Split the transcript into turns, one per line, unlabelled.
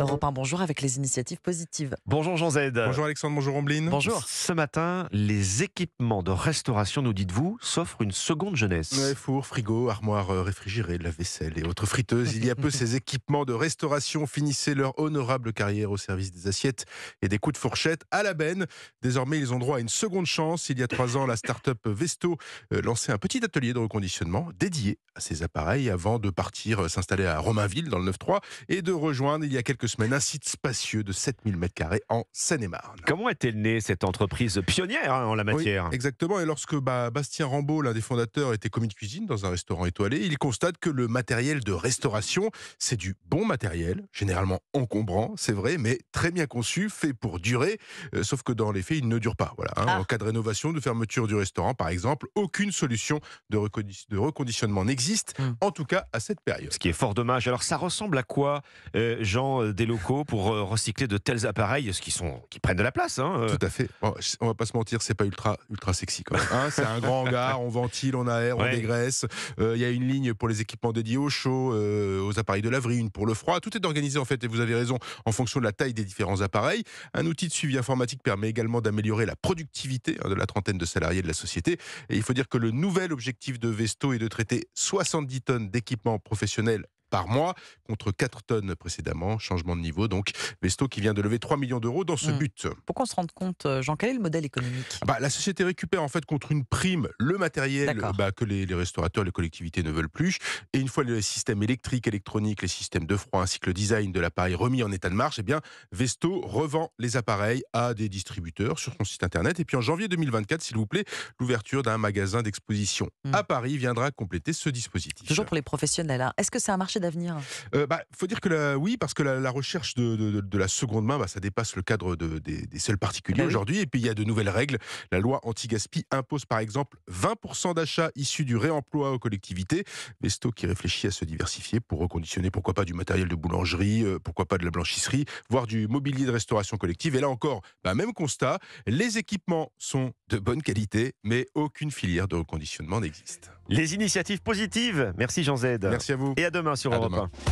Europe 1, bonjour avec les initiatives positives. Bonjour Jean
Z. Bonjour Alexandre, bonjour Ombline. Bonjour.
Ce matin, les équipements de restauration, nous dites-vous, s'offrent une seconde jeunesse.
four, frigo, armoire euh, réfrigérée, la vaisselle et autres friteuses. Il y a peu, ces équipements de restauration finissaient leur honorable carrière au service des assiettes et des coups de fourchette à la benne. Désormais, ils ont droit à une seconde chance. Il y a trois ans, la start-up Vesto euh, lançait un petit atelier de reconditionnement dédié à ces appareils avant de partir euh, s'installer à Romainville dans le 9-3 et de rejoindre il y a quelques semaine, un site spacieux de 7000 m2 en Seine-et-Marne.
Comment est-elle née cette entreprise pionnière hein, en la matière
Exactement, et lorsque bah, Bastien Rambaud, l'un des fondateurs, était commis de cuisine dans un restaurant étoilé, il constate que le matériel de restauration, c'est du bon matériel, généralement encombrant, c'est vrai, mais très bien conçu, fait pour durer, euh, sauf que dans les faits, il ne dure pas. Voilà, hein. ah. En cas de rénovation, de fermeture du restaurant, par exemple, aucune solution de, de reconditionnement n'existe, hmm. en tout cas à cette période.
Ce qui est fort dommage. Alors ça ressemble à quoi, euh, Jean, euh, des locaux pour euh, recycler de tels appareils, ce qui, sont, qui
prennent de la place. Hein, euh. Tout à fait. On on va pas se mentir, c'est pas ultra, ultra sexy hein. c'est un grand hangar, on ventile, on aère, on dégraisse. Euh, il y a une ligne pour les équipements dédiés au chaud, aux appareils de laverie, une pour le froid. Tout est organisé en fait, et vous avez raison, en fonction de la taille des différents appareils. Un outil de suivi informatique permet également d'améliorer la productivité hein, de la trentaine de salariés de la société. Et il faut dire que le nouvel objectif de Vesto est de traiter 70 tonnes d'équipements professionnels par mois contre 4 tonnes précédemment. Changement de niveau donc. Vesto qui vient de lever 3 millions d'euros dans ce hmm. but.
Pour qu'on se rende compte, euh, Jean, quel est le modèle économique
ah bah, La société récupère en fait contre une prime le matériel bah, que les, restaurateurs, les collectivités ne veulent plus. Et une fois les systèmes électriques, électroniques, les systèmes de froid ainsi que le design de l'appareil remis en état de marche, eh bien Vesto revend les appareils à des distributeurs sur son site internet. Et puis en janvier 2024, s'il vous plaît, l'ouverture d'un magasin d'exposition hmm. à Paris viendra compléter ce dispositif.
Toujours pour les professionnels. là hein. Est-ce que c'est un marché d'avenir
euh, bah, faut dire que oui, parce que la, recherche de, la seconde main, bah, ça dépasse le cadre des, seuls particuliers ah aujourd'hui. Et puis il y a de nouvelles règles. La loi anti-gaspi impose par exemple 20% d'achats issus du réemploi aux collectivités. Vesto qui réfléchit à se diversifier pour reconditionner pourquoi pas du matériel de boulangerie, euh, pourquoi pas de la blanchisserie, voire du mobilier de restauration collective. Et là encore, bah, même constat, les équipements sont de bonne qualité, mais aucune filière de reconditionnement n'existe. Les initiatives positives. Merci Jean Z. Merci à vous. Et à demain sur Europe 1.